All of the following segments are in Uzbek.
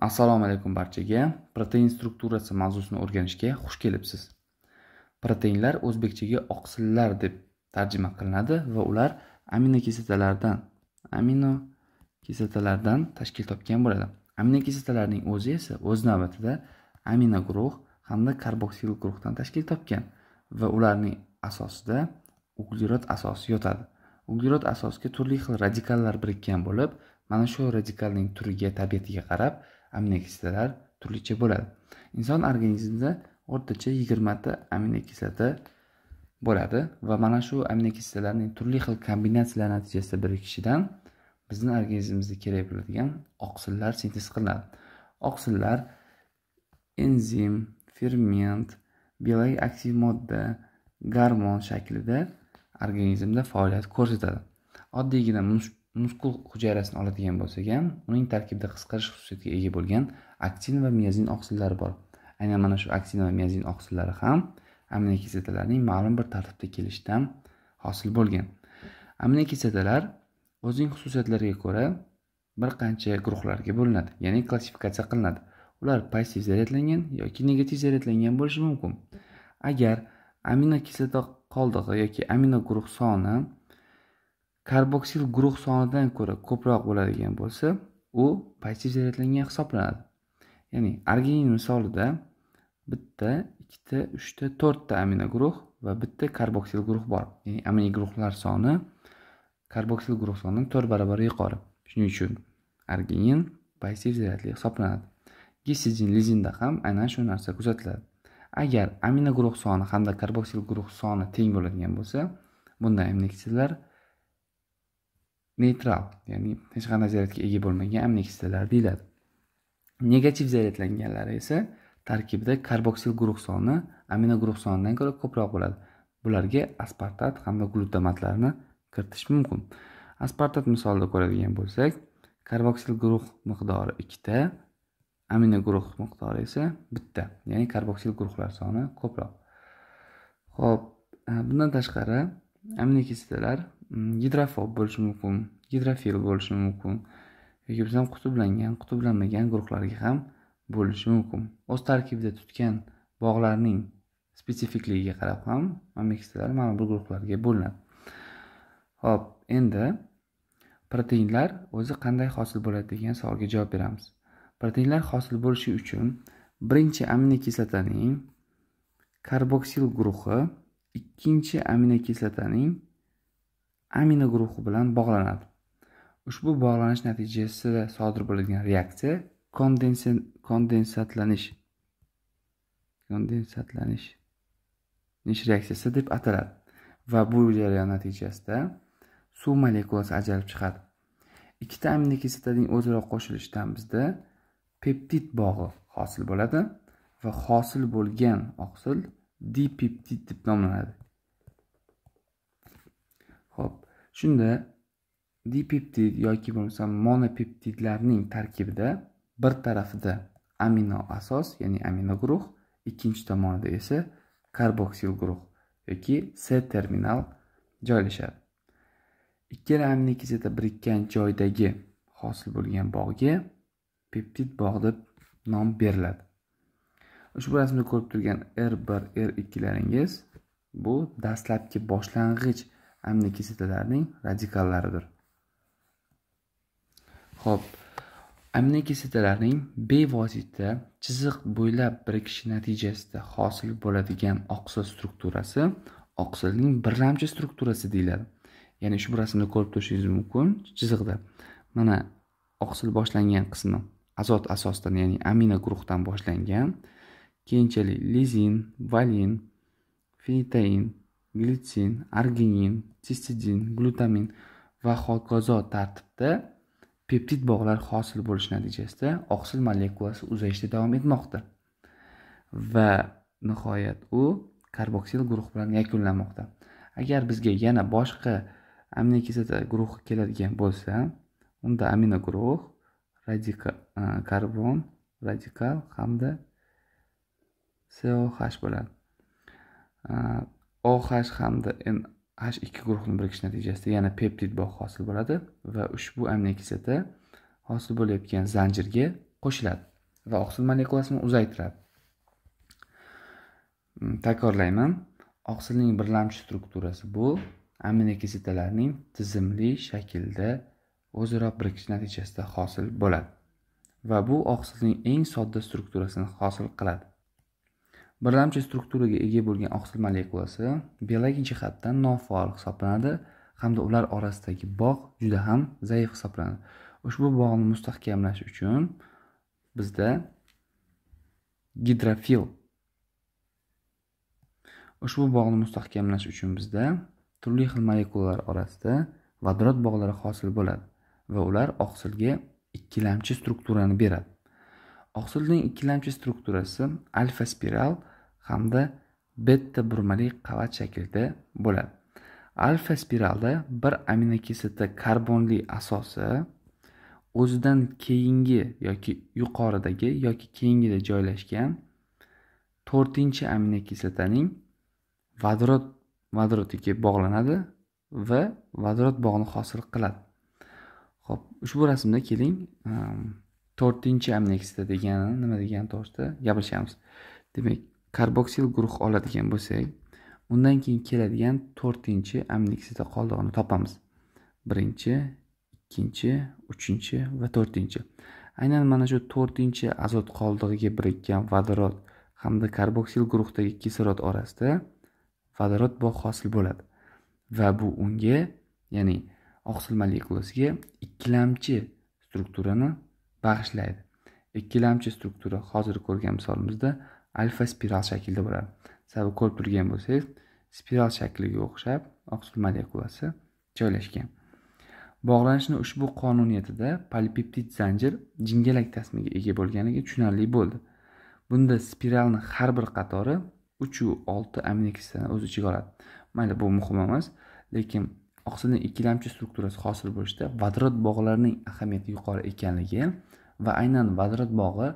assalomu alaykum barchaga protein strukturasi mavzusini o'rganishga xush kelibsiz proteinlar o'zbekchaga oqsillar deb tarjima qilinadi va ular amino kislotalardan amino kislotalardan tashkil topgan bo'ladi amino kislotalarning o'zi esa o'z navbatida amino guruh hamda karboksil guruhdan tashkil topgan va ularning asosida uglerod asosi yotadi uglerod asosiga turli xil radikallar birikkan bo'lib mana shu radikalning turiga tabiatiga qarab aminokislotalar turlicha bo'ladi inson organizmida o'rtacha yigirmata aminokislota bo'ladi va mana shu aminokislotalarning turli xil kombinatsiyalari natijasida bir kishidan bizni organizmimizga kerak bo'ladigan oqsillar sintez qilinadi oqsillar enzim ferment biologik aktiv modda gormon shaklida organizmda faoliyat ko'rsatadi oddiygina muskul hujayrasini oladigan bo'lsak ham uning tarkibida qisqarish xususiyatiga ega bo'lgan aktin va miyazin oqsillari bor aynan mana shu aktin va miyazin oqsillari ham aminokislotalarning ma'lum bir tartibda kelishidan hosil bo'lgan aminokislotalar o'zining xususiyatlariga ko'ra bir qancha guruhlarga bo'linadi ya'ni klassifikatsiya qilinadi ular passiv zaryadlangan yoki negativ zaryadlangan bo'lishi mumkin agar aminokislota qoldig'i yoki amino guruh soni karboksil guruh sonidan ko'ra ko'proq bo'ladigan bo'lsa u passiv zaryadlangan hisoblanadi ya'ni arginin misolida bitta ikkita uchta to'rtta amino guruh va bitta karboksil guruh bor ya'ni amino guruhlar soni karboksil guruh sonidan to'rt barobar yuqori shuning uchun arginin passiv zaryadli hisoblanadi gesizin lizinda ham aynan shu narsa kuzatiladi agar amino guruh soni hamda karboksil guruh soni teng bo'ladigan bo'lsa bunday aminokisillar neytral ya'ni hech qanday zaryadga ega bo'lmagan amnistiyalar deyiladi negativ zaryadlanganlari esa tarkibida karboksil guruh soni amino guruh sonidan ko'ra ko'proq bo'ladi bularga aspartat hamda glutamatlarni kiritish mumkin aspartat misolida ko'radigan bo'lsak karboksil guruh miqdori ikkita amino guruh miqdori esa bitta ya'ni karboksil guruhlar soni ko'proq ho'p e, bundan tashqari amino mm, gidrofob bo'lishi mumkin gidrofil bo'lishi mumkin yoki bizdan qutblangan qutblanmagan guruhlarga ham bo'lishi mumkin o'z tarkibida tutgan bog'larning spesifikligiga qarab ham mameksalar ma'lum bir guruhlarga bo'linadi ho'p endi proteinlar o'zi qanday hosil bo'ladi degan savolga javob beramiz proteinlar hosil bo'lishi uchun birinchi aminokislotaning karboksil guruhi ikkinchi aminokislotaning amino guruhi bilan bog'lanadi ushbu bog'lanish natijasida sodir bo'ladigan reaksiya kondensatlanish kondensatlanish nish reaksiyasi deb ataladi va bu jarayon natijasida suv molekulasi ajralib chiqadi ikkita aminokislotaning o'zaro qo'shilishidan bizda peptid bog'i hosil bo'ladi va hosil bo'lgan oqsil dipeptid deb nomlanadi ho'p shunda dipeptid yoki bo'lmasam monopeptidlarning tarkibida bir tarafida amino asos ya'ni amino guruh ikkinchi tomonida esa karboksil guruh yoki s terminal joylashadi ikkala amino kislota birikkan joydagi hosil bo'lgan bog'ga peptid bog' deb nom beriladi ushbu rasmda ko'rib turgan r bir r ikkilaringiz bu dastlabki boshlang'ich amino kislotalarning radikallaridir ho'p aminokislotalarning bevosita chiziq bo'ylab birikishi natijasida hosil bo'ladigan oqsil strukturasi oqsilning birlamchi strukturasi deyiladi ya'ni ushbu rasmda ko'rib turishingiz mumkin chiziqda mana oqsil boshlangan qismi azot asosidan ya'ni amino guruhdan boshlangan keyinchalik lizin valin fenitain glitsin arginin sistidin glutamin va hokazo tartibda peptid bog'lar hosil bo'lishi natijasida oqsil molekulasi uzayishda davom etmoqda va nihoyat u karboksil guruh bilan yakunlanmoqda agar bizga yana boshqa aminokislota guruhi keladigan bo'lsa unda amino guruh radika, e, karbon radikal hamda coh bo'ladi oh hamda h ikki guruhni birikish natijasida yana peptid bog' hosil bo'ladi va ushbu aminokislota hosil bo'layotgan zanjirga qo'shiladi va oqsil molekulasini uzaytiradi mm, takrorlayman oqsilning birlamchi strukturasi bu aminokislotalarning tizimli shaklda o'zaro birikish natijasida hosil bo'ladi va bu oqsilning eng sodda strukturasini hosil qiladi birlamchi strukturaga ega bo'lgan oqsil molekulasi biologik jihatdan nofaol hisoblanadi hamda ular orasidagi bog' juda ham zaif hisoblanadi ushbu bog'ni mustahkamlash uchun bizda gidrofil ushbu bog'ni mustahkamlash uchun bizda turli xil molekulalar orasida vodorod bog'lari hosil bo'ladi va ular oqsilga ikkilamchi strukturani beradi oqsilning ikkilamchi strukturasi alfa spiral hamda beta burmali qavat shaklida bo'ladi alfa spiralda bir aminokislota karbonli asosi o'zidan keyingi yoki yuqoridagi yoki keyingida joylashgan to'rtinchi aminokislotaning vodorod vodorodiga bog'lanadi va vodorod bog'ini hosil qiladi ho'p ushbu rasmda keling ehm, to'rtinchi amneksida degani nima degani to'g'risida gaplashamiz demak karboksil guruh oladigan bo'lsak undan keyin keladigan to'rtinchi amniksida qoldig'ini topamiz birinchi ikkinchi uchinchi va to'rtinchi aynan mana shu to'rtinchi azot qoldig'iga birikkan vodorod hamda karboksil guruhdagi kislorod orasida vodorod bog' hosil bo'ladi va bu unga ya'ni oqsil molekulasiga ikkilamchi strukturani bag'ishlaydi ikkilamchi struktura hozir ko'rgan misolimizda alfa spiral shaklida bo'ladi sababi ko'rib turgan bo'lsangiz spiral shakliga o'xshab oqsil molekulasi joylashgan bog'lanishni ushbu qonuniyatida polipeptid zanjir jingalak tasmaga ega bo'lganligi tushunarli bo'ldi bunda spiralni har bir qatori uchu olti aminokislotani o'z ichiga oladi mayli bu muhim emas lekin oqsilning ikkilamchi strukturasi hosil bo'lishda vodorod bog'larining ahamiyati yuqori ekanligi va aynan vodorod bog'i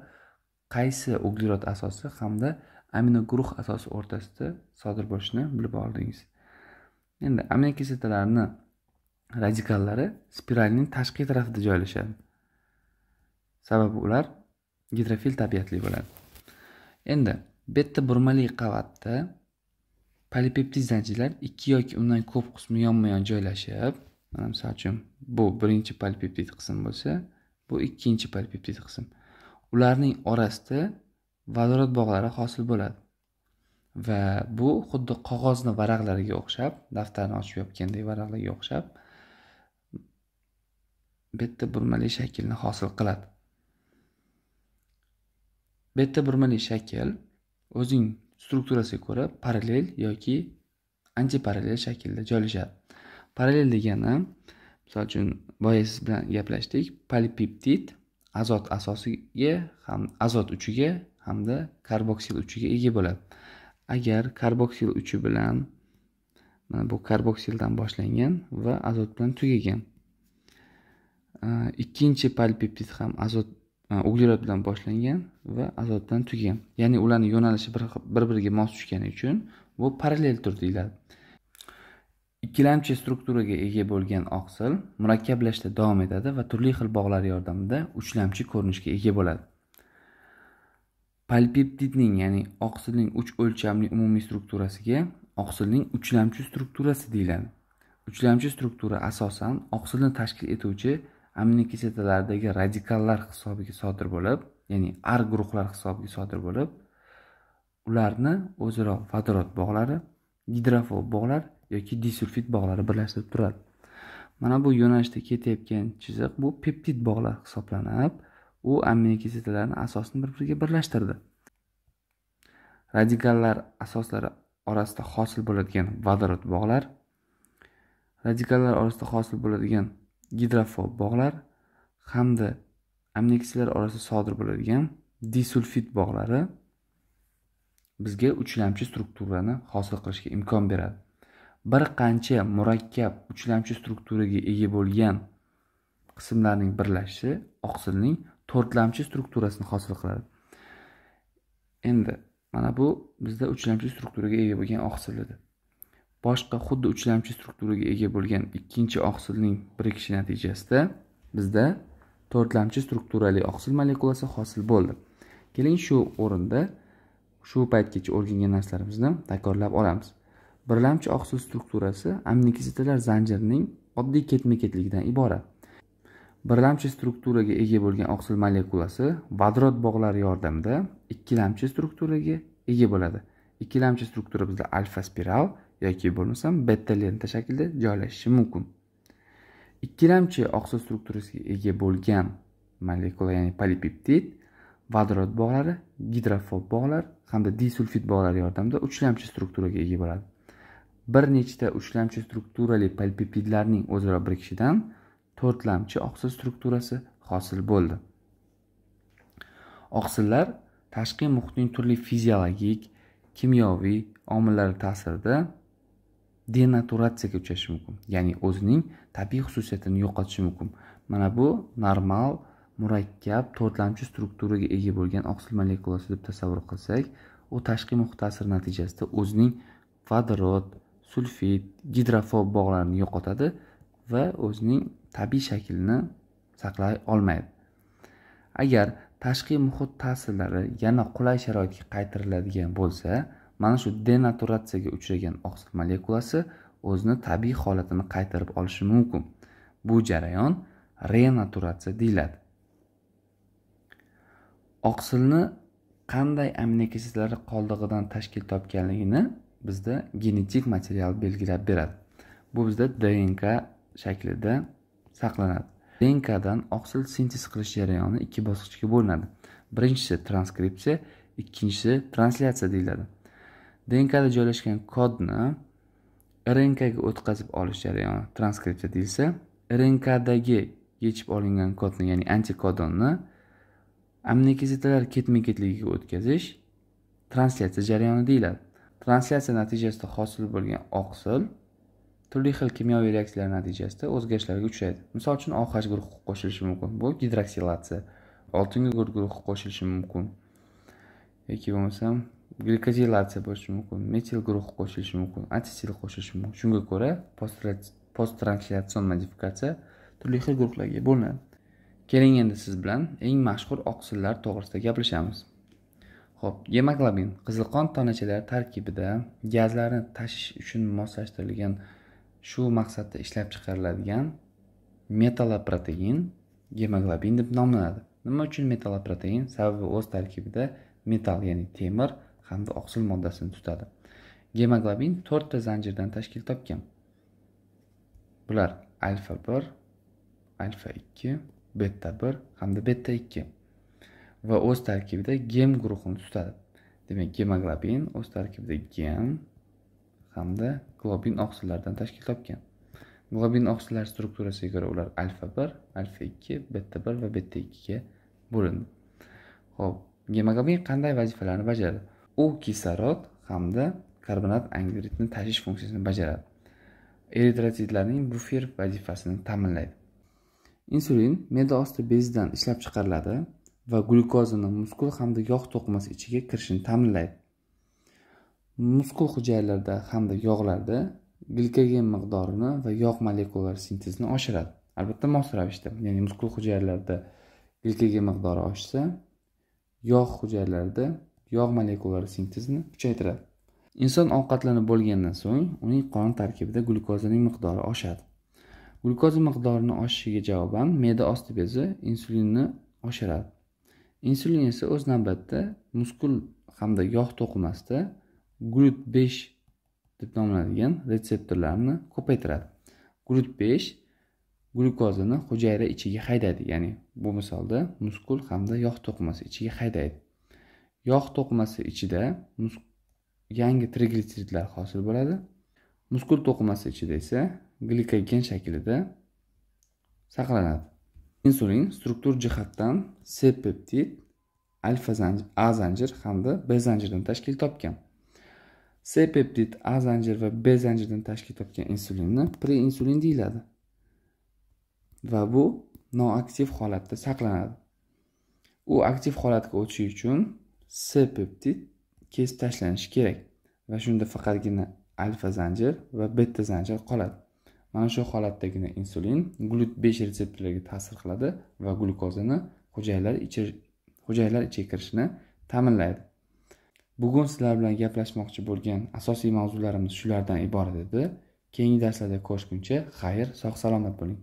qaysi uglerod asosi hamda aminoguruh asosi o'rtasida sodir bo'lishini bilib oldingiz endi aminokislotalarni radikallari spiralning tashqi tarafida joylashadi sababi ular gidrofil tabiatli bo'ladi endi betta burmali qavatda polipeptid zanjirlar ikki yoki undan ko'p qismi yonma yon joylashib mana misol uchun bu birinchi polipeptid qism bo'lsa bu ikkinchi polipeptid qism ularning orasida vodorod bog'lari hosil bo'ladi va bu xuddi qog'ozni varaqlariga o'xshab daftarni ochib yopgandek varaqlarga o'xshab bitta burmali shaklni hosil qiladi bitta burmali shakl o'zining strukturasiga ko'ra parallel yoki antiparallel shaklda joylashadi parallel degani misol uchun boya siz bilan gaplashdik polipeptid azot asosiga ham azot uchiga hamda karboksil uchiga ega bo'ladi agar karboksil uchi bilan mana bu karboksildan boshlangan va azot bilan tugagan ikkinchi polipeptid ham azot uglerod bilan boshlangan va azot bilan tugagan ya'ni ularni yo'nalishi bir biriga mos tushgani uchun bu parallel tur deyiladi ikkilamchi strukturaga ega bo'lgan oqsil murakkablashda davom etadi va turli xil bog'lar yordamida uchlamchi ko'rinishga ega bo'ladi polipeptidning ya'ni oqsilning uch o'lchamli umumiy strukturasiga oqsilning uchlamchi strukturasi deyiladi uchlamchi struktura asosan oqsilni tashkil etuvchi aminokislotalardagi radikallar hisobiga sodir bo'lib ya'ni ar guruhlar hisobiga sodir bo'lib ularni o'zaro vodorod bog'lari gidrofob bog'lar yoki disulfid bog'lari birlashtirib turadi mana bu yo'nalishda ketayotgan chiziq bu peptid bog'lar hisoblanib u aminokislotalarni asosini bir biriga birlashtirdi radikallar asoslari orasida hosil bo'ladigan vodorod bog'lar radikallar orasida hosil bo'ladigan gidrofob bog'lar hamda amniksiyalar orasida sodir bo'ladigan disulfid bog'lari bizga uchlamchi strukturani hosil qilishga imkon beradi bir qancha murakkab uchlamchi strukturaga ega bo'lgan qismlarning birlashishi oqsilning to'rtlamchi strukturasini hosil qiladi endi mana bu bizda uchlamchi strukturaga ega bo'lgan oqsil edi boshqa xuddi uchlamchi strukturaga ega bo'lgan ikkinchi oqsilning birikishi natijasida bizda to'rtlamchi strukturali oqsil molekulasi hosil bo'ldi keling shu o'rinda shu paytgacha o'rgangan narsalarimizni takrorlab olamiz birlamchi oqsil strukturasi aminokislotalar zanjirining oddiy ketma ketligidan iborat birlamchi strukturaga ega bo'lgan oqsil molekulasi vodorod bog'lari yordamida ikkilamchi strukturaga ega bo'ladi ikkilamchi struktura bizda alfa spiral yoki bo'lmasam beta lenta shaklida joylashishi mumkin ikkilamchi oqsil strukturasiga ega bo'lgan molekula ya'ni polipeptid vodorod bog'lari gidrofob bog'lar hamda disulfid bog'lari yordamida uchlamchi strukturaga ega bo'ladi bir nechta uchlamchi strukturali polipeptidlarning o'zaro birikishidan to'rtlamchi oqsil strukturasi hosil bo'ldi oqsillar tashqi muhitning turli fiziologik kimyoviy omillari ta'sirida denaturatsiyaga uchrashi mumkin ya'ni o'zining tabiiy xususiyatini yo'qotishi mumkin mana bu normal murakkab to'rtlamchi strukturaga ega bo'lgan oqsil molekulasi deb tasavvur qilsak u tashqi muhit ta'siri natijasida o'zining vodorod sulfit gidrofob bog'larni yo'qotadi va o'zining tabiiy shaklini saqlay olmaydi agar tashqi muhit ta'sirlari yana qulay sharoitga qaytariladigan bo'lsa mana shu denaturatsiyaga uchragan oqsil molekulasi o'zini tabiiy holatini qaytarib olishi mumkin bu jarayon renaturatsiya deyiladi oqsilni qanday aminokislotalar qoldig'idan tashkil topganligini bizda genetik material belgilab beradi bu bizda dnk shaklida saqlanadi dnkdan oqsil sintez qilish jarayoni ikki bosqichga bo'linadi birinchisi transkripsiya ikkinchisi translyatsiya deyiladi dnkda joylashgan kodni rnkga o'tkazib olish jarayoni transkripsiya deyilsa rnkdagi yechib olingan kodni ya'ni antikodonni aminokislotalar ketma ketligiga o'tkazish translyatsiya jarayoni deyiladi translyatsiya natijasida hosil bo'lgan oqsil turli xil kimyoviy reaksiyalar natijasida o'zgarishlarga uchraydi misol uchun oh guruhi qo'shilishi mumkin bu gidroksilatsiya oltin gugurt guruhi qo'shilishi mumkin yoki bo'lmasam glikozilatsiya bo'lishi mumkin metil guruhi qo'shilishi mumkin antisil qo'shilishi mumkin shunga ko'ra posttranslyatsiyon modifikatsiya turli xil guruhlarga bo'linadi keling endi siz bilan eng mashhur oqsillar to'g'risida gaplashamiz Xo'p, gemoglobin qizil qon tanachalari tarkibida gazlarni tashish uchun moslashtirilgan shu maqsadda ishlab chiqariladigan metaloprotein gemoglobin deb nomlanadi nima uchun metaloprotein sababi o'z tarkibida metal ya'ni temir hamda oqsil moddasini tutadi gemoglobin 4 ta zanjirdan tashkil topgan bular alfa 1, alfa 2, beta 1 hamda beta 2. va o'z tarkibida gem guruhini tutadi demak gemoglobin o'z tarkibida gem hamda globin oqsillaridan tashkil topgan globin oqsillar strukturasiga ko'ra ular alfa bir alfa ikki beta bir va beta ikkiga bo'lindi ho'p gemoglobin qanday vazifalarni bajaradi u kislorod hamda karbonat angidridni tashish funksiyasini bajaradi eritrotsitlarning bufer vazifasini ta'minlaydi insulin me'da osti bezidan ishlab chiqariladi va glyukozani muskul hamda yog' to'qimasi ichiga kirishini ta'minlaydi muskul hujayralarida hamda yog'larda glikogen miqdorini va yog' molekulalari sintezini oshiradi albatta mos ravishda ya'ni muskul hujayralarida glikogen miqdori oshsa yog' hujayralarida yog' molekulalari sintezini kuchaytiradi inson ovqatlanib bo'lgandan so'ng uning qon tarkibida glyukozaning miqdori oshadi glyukoza miqdorini oshishiga javoban me'da osti bezi insulinni oshiradi insulin esa o'z navbatida muskul hamda yog' to'qimasida glut besh deb nomlanadigan retseptorlarni ko'paytiradi glut besh glyukozani hujayra ichiga haydaydi ya'ni bu misolda muskul hamda yog' to'qimasi ichiga haydaydi yog' to'qimasi ichida yangi trigliseridlar hosil bo'ladi muskul to'qimasi ichida esa glikogen shaklida saqlanadi insulin struktur jihatdan c peptid alfa zanjir a zanjir hamda b zanjirdan tashkil topgan c peptid a zanjir va b zanjirdan tashkil topgan insulinni preinsulin deyiladi va bu noaktiv holatda saqlanadi u aktiv holatga o'tishi uchun c peptid kesib tashlanishi kerak va shunda faqatgina alfa zanjir va beta zanjir qoladi mana shu holatdagina insulin glyut besh retseptorlarga ta'sir qiladi va glyukozani hujayralar ichi hujayralar ichiga kirishini ta'minlaydi bugun sizlar bilan gaplashmoqchi bo'lgan asosiy mavzularimiz shulardan iborat edi keyingi darslarda ko'rishguncha xayr sog' salomat bo'ling